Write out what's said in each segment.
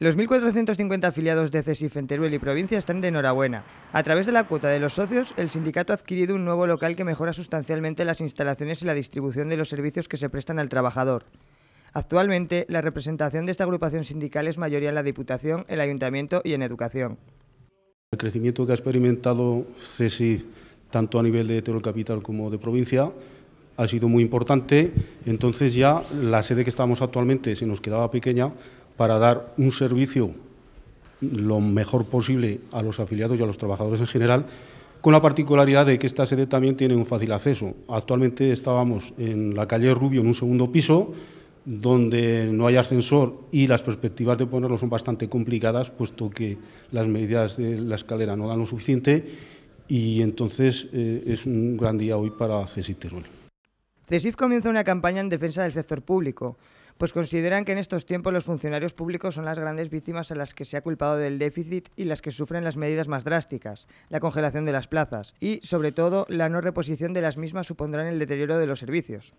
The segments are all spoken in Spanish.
Los 1.450 afiliados de CESIF en Teruel y provincia están de enhorabuena. A través de la cuota de los socios, el sindicato ha adquirido un nuevo local que mejora sustancialmente las instalaciones y la distribución de los servicios que se prestan al trabajador. Actualmente, la representación de esta agrupación sindical es mayoría en la Diputación, el Ayuntamiento y en Educación. El crecimiento que ha experimentado CESIF, tanto a nivel de Teruel Capital como de provincia, ha sido muy importante. Entonces ya la sede que estamos actualmente se nos quedaba pequeña para dar un servicio lo mejor posible a los afiliados y a los trabajadores en general, con la particularidad de que esta sede también tiene un fácil acceso. Actualmente estábamos en la calle Rubio, en un segundo piso, donde no hay ascensor y las perspectivas de ponerlo son bastante complicadas, puesto que las medidas de la escalera no dan lo suficiente y entonces eh, es un gran día hoy para CESIF Teruel. CESIF comienza una campaña en defensa del sector público pues consideran que en estos tiempos los funcionarios públicos son las grandes víctimas a las que se ha culpado del déficit y las que sufren las medidas más drásticas, la congelación de las plazas y, sobre todo, la no reposición de las mismas supondrán el deterioro de los servicios.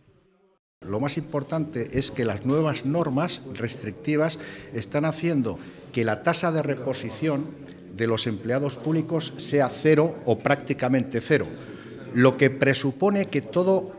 Lo más importante es que las nuevas normas restrictivas están haciendo que la tasa de reposición de los empleados públicos sea cero o prácticamente cero, lo que presupone que todo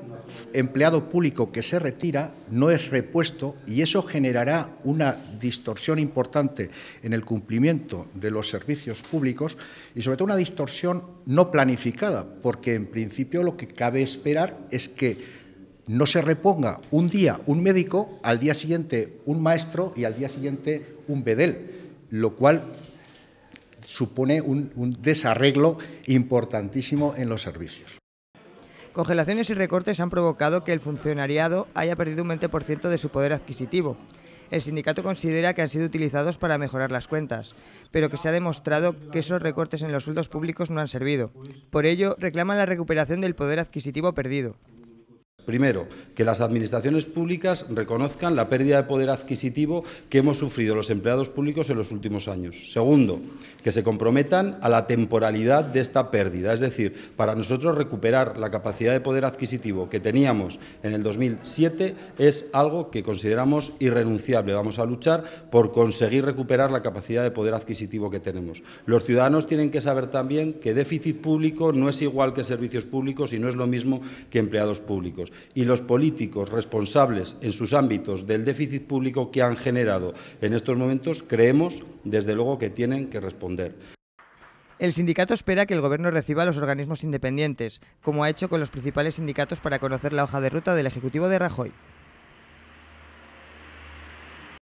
empleado público que se retira no es repuesto y eso generará una distorsión importante en el cumplimiento de los servicios públicos y sobre todo una distorsión no planificada, porque en principio lo que cabe esperar es que no se reponga un día un médico, al día siguiente un maestro y al día siguiente un bedel, lo cual supone un, un desarreglo importantísimo en los servicios. Congelaciones y recortes han provocado que el funcionariado haya perdido un 20% de su poder adquisitivo. El sindicato considera que han sido utilizados para mejorar las cuentas, pero que se ha demostrado que esos recortes en los sueldos públicos no han servido. Por ello, reclaman la recuperación del poder adquisitivo perdido. Primero, que las administraciones públicas reconozcan la pérdida de poder adquisitivo que hemos sufrido los empleados públicos en los últimos años. Segundo, que se comprometan a la temporalidad de esta pérdida, es decir, para nosotros recuperar la capacidad de poder adquisitivo que teníamos en el 2007 es algo que consideramos irrenunciable. Vamos a luchar por conseguir recuperar la capacidad de poder adquisitivo que tenemos. Los ciudadanos tienen que saber también que déficit público no es igual que servicios públicos y no es lo mismo que empleados públicos y los políticos responsables en sus ámbitos del déficit público que han generado en estos momentos, creemos desde luego que tienen que responder. El sindicato espera que el Gobierno reciba a los organismos independientes, como ha hecho con los principales sindicatos para conocer la hoja de ruta del Ejecutivo de Rajoy.